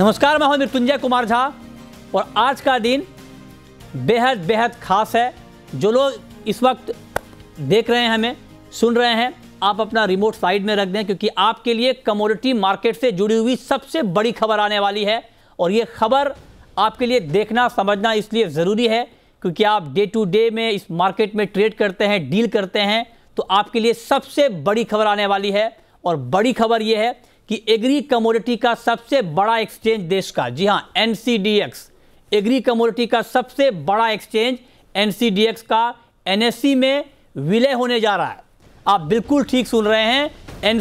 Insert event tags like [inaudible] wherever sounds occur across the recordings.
नमस्कार मैं हूं मृत्युंजय कुमार झा और आज का दिन बेहद बेहद खास है जो लोग इस वक्त देख रहे हैं हमें सुन रहे हैं आप अपना रिमोट साइड में रख दें क्योंकि आपके लिए कमोडिटी मार्केट से जुड़ी हुई सबसे बड़ी खबर आने वाली है और ये खबर आपके लिए देखना समझना इसलिए ज़रूरी है क्योंकि आप डे टू डे में इस मार्केट में ट्रेड करते हैं डील करते हैं तो आपके लिए सबसे बड़ी खबर आने वाली है और बड़ी खबर यह है कि एग्री कमोडिटी का सबसे बड़ा एक्सचेंज देश का जी हाँ एन एग्री कमोडिटी का सबसे बड़ा एक्सचेंज एन का एन e में विलय होने जा रहा है आप बिल्कुल ठीक सुन रहे हैं एन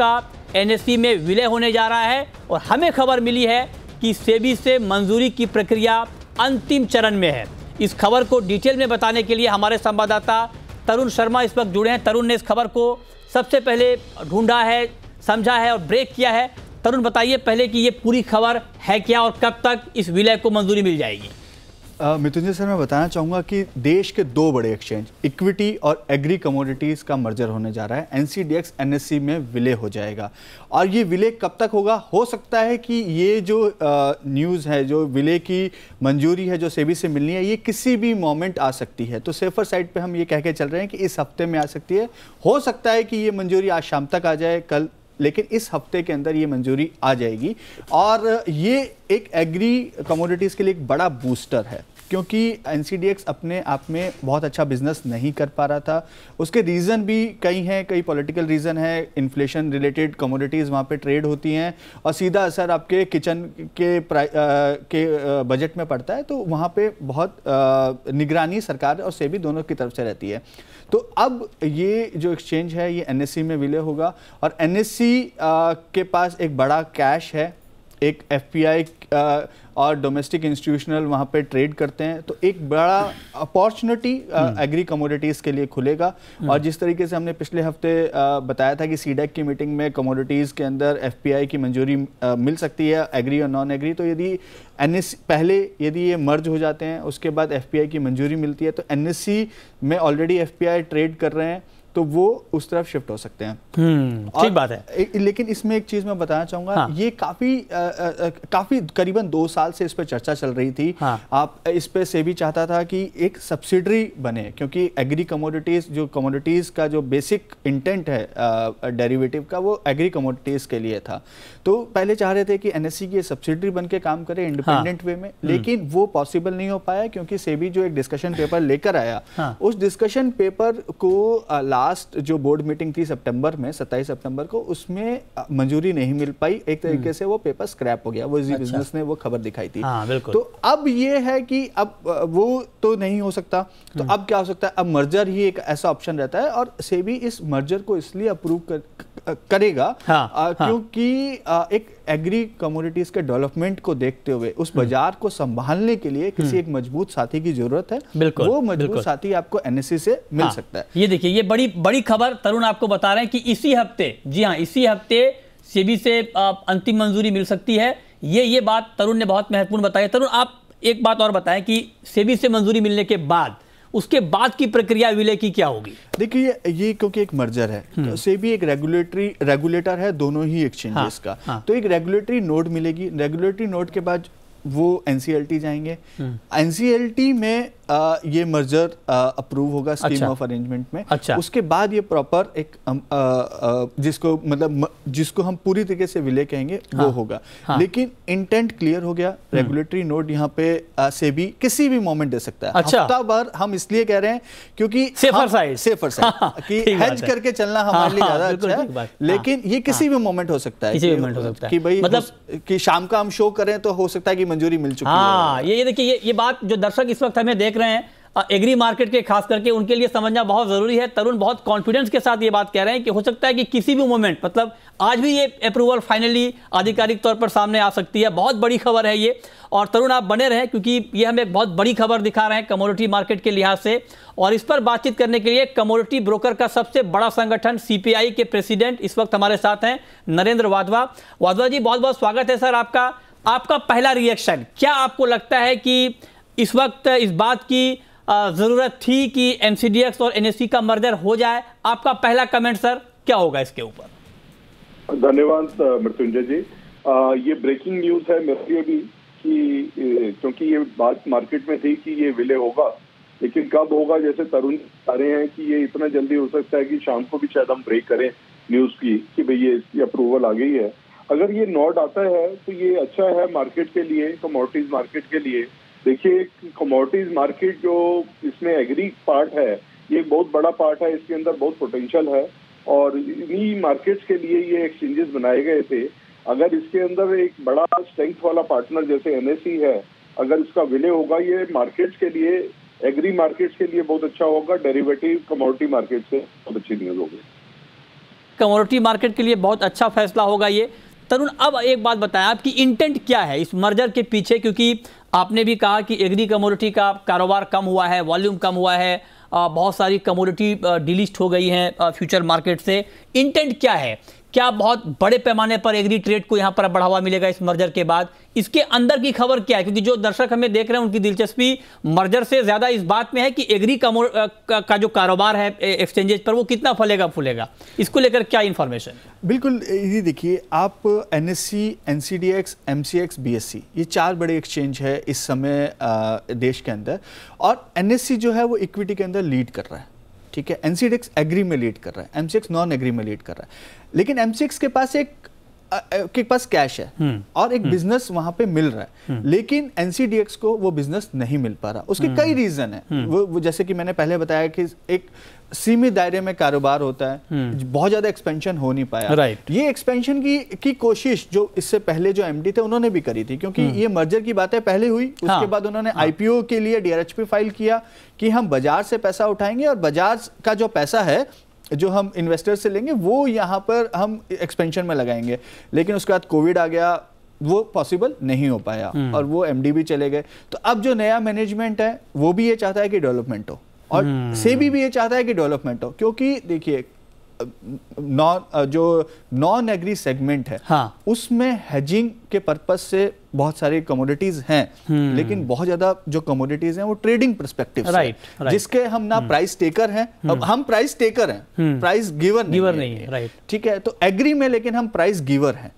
का एन e में विलय होने जा रहा है और हमें खबर मिली है कि सेबी से मंजूरी की प्रक्रिया अंतिम चरण में है इस खबर को डिटेल में बताने के लिए हमारे संवाददाता तरुण शर्मा इस वक्त जुड़े हैं तरुण ने इस खबर को सबसे पहले ढूंढा है समझा है और ब्रेक किया है तरुण बताइए पहले कि ये पूरी खबर है क्या और कब तक इस विलय को मंजूरी मिल जाएगी मृत्युंजय सर मैं बताना चाहूँगा कि देश के दो बड़े एक्सचेंज इक्विटी और एग्री कमोडिटीज़ का मर्जर होने जा रहा है N C D X N S C में विलय हो जाएगा और ये विलय कब तक होगा हो सकता है कि ये जो न्यूज़ है जो विलय की मंजूरी है जो सेबी से मिलनी है ये किसी भी मोमेंट आ सकती है तो सेफर साइड पर हम ये कह के चल रहे हैं कि इस हफ्ते में आ सकती है हो सकता है कि ये मंजूरी आज शाम तक आ जाए कल लेकिन इस हफ्ते के अंदर ये मंजूरी आ जाएगी और ये एक एग्री कमोडिटीज़ के लिए एक बड़ा बूस्टर है क्योंकि एन अपने आप में बहुत अच्छा बिजनेस नहीं कर पा रहा था उसके रीज़न भी कई हैं कई पॉलिटिकल रीज़न है इन्फ्लेशन रिलेटेड कमोडिटीज़ वहाँ पे ट्रेड होती हैं और सीधा असर आपके किचन के आ, के बजट में पड़ता है तो वहाँ पे बहुत निगरानी सरकार और सेबी दोनों की तरफ से रहती है तो अब ये जो एक्सचेंज है ये एन e में विलय होगा और एन e, के पास एक बड़ा कैश है एक एफ और डोमेस्टिक इंस्टीट्यूशनल वहाँ पे ट्रेड करते हैं तो एक बड़ा अपॉर्चुनिटी एग्री कमोडिटीज़ के लिए खुलेगा हम्म। और जिस तरीके से हमने पिछले हफ्ते आ, बताया था कि सीडेक e की मीटिंग में कमोडिटीज़ के अंदर एफपीआई की मंजूरी आ, मिल सकती है एग्री और नॉन एग्री तो यदि एन पहले यदि ये मर्ज हो जाते हैं उसके बाद एफ की मंजूरी मिलती है तो एन में ऑलरेडी एफ ट्रेड कर रहे हैं तो वो उस तरफ शिफ्ट हो सकते हैं हम्म, ठीक बात है लेकिन इसमें एक चीज मैं बताना चाहूंगा हाँ। ये काफी आ, आ, काफी करीबन दो साल से इस पर चर्चा चल रही थी हाँ। आप इस पर से भी चाहता था कि एक सब्सिडरी बने क्योंकि एग्री कमोडिटीज जो कमोडिटीज का जो बेसिक इंटेंट है डेरिवेटिव का वो एग्री कमोडिटीज के लिए था तो पहले चाह रहे थे कि एनएससी e की सब्सिडरी बन के काम करे इंडिपेंडेंट वे हाँ। में हम्म। लेकिन वो पॉसिबल नहीं हो पाया क्योंकि सेबी जो एक डिस्कशन पेपर लेकर आया हाँ। उस डिस्कशन पेपर को लास्ट लास्ट जो बोर्ड मीटिंग थी सितंबर में 27 सितंबर को उसमें मंजूरी नहीं मिल पाई एक तरीके हम्म। से वो पेपर स्क्रैप हो गया वो अच्छा। बिजनेस ने वो खबर दिखाई थी हाँ, तो अब ये है कि अब वो तो नहीं हो सकता तो हम्म। अब क्या हो सकता है अब मर्जर ही एक ऐसा ऑप्शन रहता है और सेबी इस मर्जर को इसलिए अप्रूव कर करेगा हाँ, हाँ. क्योंकि एक एग्री कम्युनिटीज के डेवलपमेंट को देखते हुए उस हम्म। बाजार को संभालने के लिए किसी हम्म। एक मजबूत साथी की जरूरत है बिल्कुल वो मजबूत साथी आपको एनएससी e से मिल हाँ, सकता है ये देखिए ये बड़ी बड़ी खबर तरुण आपको बता रहे हैं कि इसी हफ्ते जी हाँ इसी हफ्ते सेबी से अंतिम मंजूरी मिल सकती है ये ये बात तरुण ने बहुत महत्वपूर्ण बताया तरुण आप एक बात और बताएं कि सेबी से मंजूरी मिलने के बाद उसके बाद की प्रक्रिया विलय की क्या होगी देखिए ये क्योंकि एक मर्जर है हम्म। तो सेबी एक रेगुलेटरी रेगुलेटर है दोनों ही एक्सचेंजेस हाँ, का हाँ. तो एक रेगुलेटरी नोट मिलेगी रेगुलेटरी नोट के बाद वो एनसीएलटी जाएंगे एनसीएलटी हम्म। में आ, ये मर्जर अप्रूव होगा स्कीम ऑफ अच्छा, अरेंजमेंट में अच्छा उसके बाद ये प्रॉपर एक आ, आ, जिसको मतलब जिसको हम पूरी तरीके से विले कहेंगे हाँ, वो होगा हाँ, लेकिन इंटेंट क्लियर हो गया रेगुलेटरी हम्म। नोट यहाँ पे आ, से भी किसी भी मोमेंट दे सकता है अच्छा हफ्ता भर हम इसलिए कह रहे हैं क्योंकि safer side safer side hedge करके चलना हाँ, हमारे लिए हाँ, ज्यादा अच्छा है हाँ। लेकिन ये किसी भी मोमेंट हो सकता है कि भाई मतलब कि शाम का हम शो करें तो हो सकता है कि मंजूरी मिल चुकी है ये देखिए ये बात जो दर्शक इस वक्त हमें देख देख रहे हैं एग्री मार्केट के खास करके उनके लिए समझना बहुत ज़रूरी है तरुण बहुत कॉन्फिडेंस के साथ ये बात कह रहे हैं कि हो सकता है कि किसी भी मोमेंट मतलब आज भी ये अप्रूवल फाइनली आधिकारिक तौर पर सामने आ सकती है बहुत बड़ी खबर है ये और तरुण आप बने रहें क्योंकि ये हम एक बहुत बड़ी खबर दिखा रहे हैं कमोडिटी मार्केट के लिहाज से और इस पर बातचीत करने के लिए कमोडिटी ब्रोकर का सबसे बड़ा संगठन सी के प्रेसिडेंट इस वक्त हमारे साथ हैं नरेंद्र वाधवा वाधवा जी बहुत बहुत स्वागत है सर आपका आपका पहला रिएक्शन क्या आपको लगता है कि इस वक्त इस बात की ज़रूरत थी कि एन और एन का मर्जर हो जाए आपका पहला कमेंट सर क्या होगा इसके ऊपर धन्यवाद मृत्युंजय जी आ, ये ब्रेकिंग न्यूज़ है मेरे लिए भी कि क्योंकि ये बात मार्केट में थी कि ये विले होगा लेकिन कब होगा जैसे तरुण आ रहे हैं कि ये इतना जल्दी हो सकता है कि शाम को भी शायद हम ब्रेक करें न्यूज़ की कि भाई ये इसकी अप्रूवल आ गई है अगर ये नॉट आता है तो ये अच्छा है मार्केट के लिए कमोडिटीज मार्केट के लिए देखिए कमोडिटीज मार्केट जो इसमें एग्री पार्ट है ये बहुत बड़ा पार्ट है इसके अंदर बहुत पोटेंशियल है और इन्हीं मार्केट्स के लिए ये एक्सचेंजेस बनाए गए थे अगर इसके अंदर एक बड़ा स्ट्रेंथ वाला पार्टनर जैसे एन है अगर इसका विलय होगा ये मार्केट्स के लिए एग्री मार्केट्स के लिए बहुत अच्छा होगा डेरिवेटिव कमोडिटी मार्केट से बहुत अच्छी न्यूज होगी कमोडिटी मार्केट के लिए बहुत अच्छा फैसला होगा ये तरुण अब एक बात बताएं आपकी इंटेंट क्या है इस मर्जर के पीछे क्योंकि आपने भी कहा कि एग्री कमोडिटी का कारोबार कम हुआ है वॉल्यूम कम हुआ है बहुत सारी कमोडिटी डिलिस्ट हो गई हैं फ्यूचर मार्केट से इंटेंट क्या है क्या बहुत बड़े पैमाने पर एग्री ट्रेड को यहाँ पर बढ़ावा मिलेगा इस मर्जर के बाद इसके अंदर की खबर क्या है क्योंकि जो दर्शक हमें देख रहे हैं उनकी दिलचस्पी मर्जर से ज़्यादा इस बात में है कि एग्री का, का, जो कारोबार है एक्सचेंजेज पर वो कितना फलेगा फूलेगा इसको लेकर क्या इन्फॉर्मेशन बिल्कुल ये देखिए आप N S C N C D X M C X B S C ये चार बड़े एक्सचेंज है इस समय देश के अंदर और एन एस सी जो है वो इक्विटी के अंदर लीड कर रहा है ठीक है एनसीडेक्स एग्री में लीड कर रहा है एमसीएक्स नॉन एग्री में लीड कर रहा है लेकिन एमसीएक्स के पास एक के पास कैश है हम्म। और एक बिजनेस हम्म। वहां पे मिल रहा है हम्म। लेकिन एनसीडीएक्स को वो बिजनेस नहीं मिल पा रहा उसके कई रीजन है वो, वो जैसे कि मैंने पहले बताया कि एक सीमित दायरे में कारोबार होता है बहुत ज्यादा एक्सपेंशन हो नहीं पाया राइट ये एक्सपेंशन की की कोशिश जो इससे पहले जो एमडी थे उन्होंने भी करी थी क्योंकि ये मर्जर की बातें पहले हुई हाँ, उसके बाद उन्होंने आईपीओ हाँ, के लिए डीआरएचपी फाइल किया कि हम बाजार से पैसा उठाएंगे और बाजार का जो पैसा है जो हम इन्वेस्टर्स से लेंगे वो यहाँ पर हम एक्सपेंशन में लगाएंगे लेकिन उसके बाद कोविड आ गया वो पॉसिबल नहीं हो पाया हम्म। और वो एमडी भी चले गए तो अब जो नया मैनेजमेंट है वो भी ये चाहता है कि डेवलपमेंट हो और हम्म। सेबी भी ये चाहता है कि डेवलपमेंट हो क्योंकि देखिए नॉन जो नॉन एग्री सेगमेंट है हाँ। उसमें हेजिंग के पर्पज से बहुत सारी कमोडिटीज हैं हम्म। लेकिन बहुत ज्यादा जो कमोडिटीज हैं वो ट्रेडिंग परस्पेक्टिव राइट, जिसके हम ना प्राइस हम्म। टेकर हैं अब हम्म। हम प्राइस टेकर हैं प्राइस गिवर गिवर नहीं है राइट ठीक है तो एग्री में लेकिन हम प्राइस गिवर हैं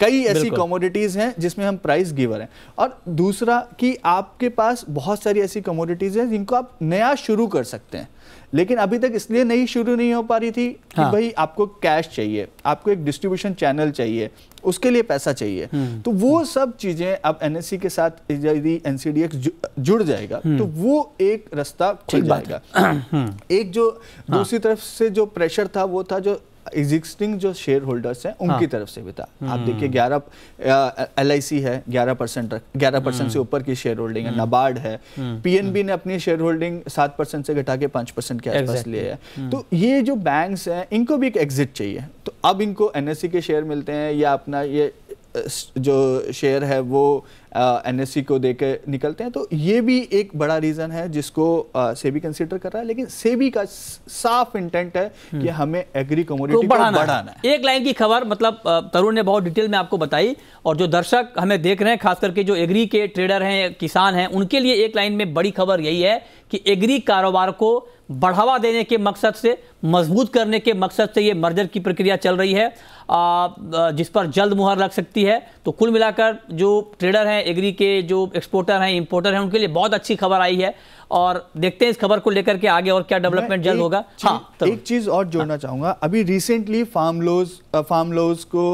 कई ऐसी कमोडिटीज हैं जिसमें हम प्राइस गिवर हैं और दूसरा कि आपके पास बहुत सारी ऐसी कमोडिटीज हैं जिनको आप नया शुरू कर सकते हैं लेकिन अभी तक इसलिए नहीं शुरू नहीं हो पा रही थी कि हाँ। भाई आपको कैश चाहिए आपको एक डिस्ट्रीब्यूशन चैनल चाहिए उसके लिए पैसा चाहिए तो वो सब चीजें चीजें अब एनएससी के साथ यदि एनसीडीएक्स जुड़ जाएगा हम्म। तो वो एक रास्ता खुल जाएगा [clears throat] हम्म। एक जो हाँ। दूसरी तरफ से जो प्रेशर था वो था जो एग्जिस्टिंग जो शेयर होल्डर्स हैं उनकी हाँ। तरफ से भी था आप हम्म। देखिए 11 एल है 11 परसेंट ग्यारह परसेंट से ऊपर की शेयर होल्डिंग है नबार्ड है पीएनबी ने अपनी शेयर होल्डिंग सात परसेंट से घटा के पांच परसेंट के आसपास लिए है तो ये जो बैंक्स हैं इनको भी एक एग्जिट चाहिए तो अब इनको एनएससी के शेयर मिलते हैं या अपना ये जो शेयर है वो एनएससी को देकर निकलते हैं तो ये भी एक बड़ा रीज़न है जिसको सेबी भी कंसिडर कर रहा है लेकिन सेबी का साफ इंटेंट है हम्म। कि हमें एग्री कमोडिटी तो बढ़ाना, बढ़ाना है। एक लाइन की खबर मतलब तरुण ने बहुत डिटेल में आपको बताई और जो दर्शक हमें देख रहे हैं खास करके जो एग्री के ट्रेडर हैं किसान हैं उनके लिए एक लाइन में बड़ी खबर यही है कि एग्री कारोबार को बढ़ावा देने के मकसद से मजबूत करने के मकसद से ये मर्जर की प्रक्रिया चल रही है जिस पर जल्द मुहर लग सकती है तो कुल मिलाकर जो ट्रेडर हैं एग्री के जो एक्सपोर्टर हैं इंपोर्टर हैं उनके लिए बहुत अच्छी खबर आई है और देखते हैं इस खबर को लेकर के आगे और क्या डेवलपमेंट जल्द होगा हाँ तो, एक चीज और जोड़ना हाँ, चाहूंगा अभी recently farm laws farm laws को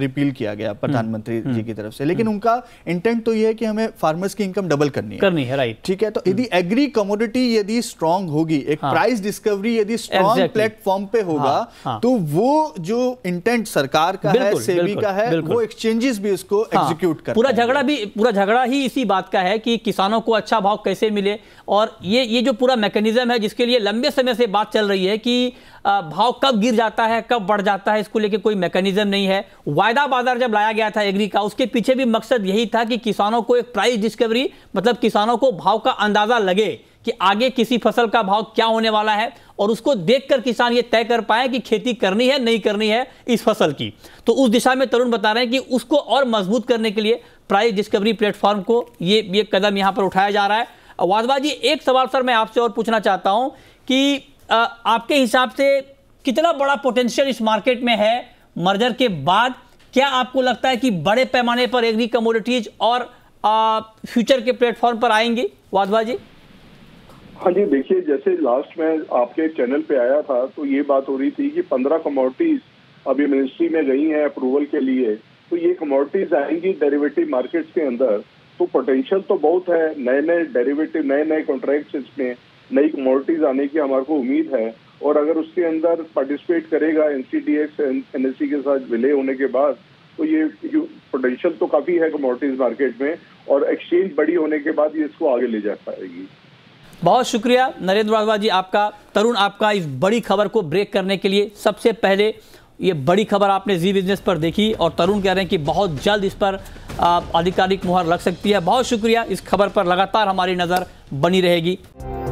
रिपील uh, किया गया हम्म, प्रधानमंत्री जी हम्म। की तरफ से लेकिन हम्म। उनका इंटेंट तो यह है कि हमें फार्मर्स की इनकम डबल करनी है करनी है राइट ठीक है तो यदि एग्री कमोडिटी यदि स्ट्रांग होगी एक प्राइस हाँ। डिस्कवरी यदि स्ट्रांग प्लेटफॉर्म पे हाँ, होगा हाँ। तो वो जो इंटेंट सरकार का है सेबी का है वो एक्सचेंजेस भी उसको एग्जीक्यूट कर पूरा झगड़ा भी पूरा झगड़ा ही इसी बात का है कि किसानों को अच्छा भाव कैसे मिले और और ये ये जो पूरा मैकेनिज्म है जिसके लिए लंबे समय से बात चल रही है कि भाव कब गिर जाता है कब बढ़ जाता है इसको लेके कोई मैकेनिज्म नहीं है वायदा बाजार जब लाया गया था एग्री का उसके पीछे भी मकसद यही था कि किसानों को एक प्राइस डिस्कवरी मतलब किसानों को भाव का अंदाजा लगे कि आगे किसी फसल का भाव क्या होने वाला है और उसको देखकर किसान ये तय कर पाए कि खेती करनी है नहीं करनी है इस फसल की तो उस दिशा में तरुण बता रहे हैं कि उसको और मजबूत करने के लिए प्राइस डिस्कवरी प्लेटफॉर्म को ये ये कदम यहाँ पर उठाया जा रहा है वाधवा जी एक सवाल सर मैं आपसे और पूछना चाहता हूं कि आ, आपके हिसाब से कितना बड़ा पोटेंशियल इस मार्केट में है मर्जर के बाद क्या आपको लगता है कि बड़े पैमाने पर एग्री कमोडिटीज और फ्यूचर के प्लेटफॉर्म पर आएंगे वाधवा जी हाँ जी देखिए जैसे लास्ट में आपके चैनल पे आया था तो ये बात हो रही थी कि पंद्रह कमोडिटीज अभी मिनिस्ट्री में गई हैं अप्रूवल के लिए तो ये कमोडिटीज आएंगी डेरिवेटिव मार्केट्स के अंदर तो पोटेंशियल तो बहुत है नए नए डेरिवेटिव नए नए कॉन्ट्रैक्ट्स इसमें नई कमोडिटीज आने की हमारे को उम्मीद है और अगर उसके अंदर पार्टिसिपेट करेगा N C D X N S C के साथ विलय होने के बाद तो ये पोटेंशियल तो काफ़ी है कमोडिटीज मार्केट में और एक्सचेंज बड़ी होने के बाद ये इसको आगे ले जा पाएगी बहुत शुक्रिया नरेंद्र वाधवा जी आपका तरुण आपका इस बड़ी खबर को ब्रेक करने के लिए सबसे पहले ये बड़ी खबर आपने जी बिजनेस पर देखी और तरुण कह रहे हैं कि बहुत जल्द इस पर आधिकारिक मुहर लग सकती है बहुत शुक्रिया इस खबर पर लगातार हमारी नज़र बनी रहेगी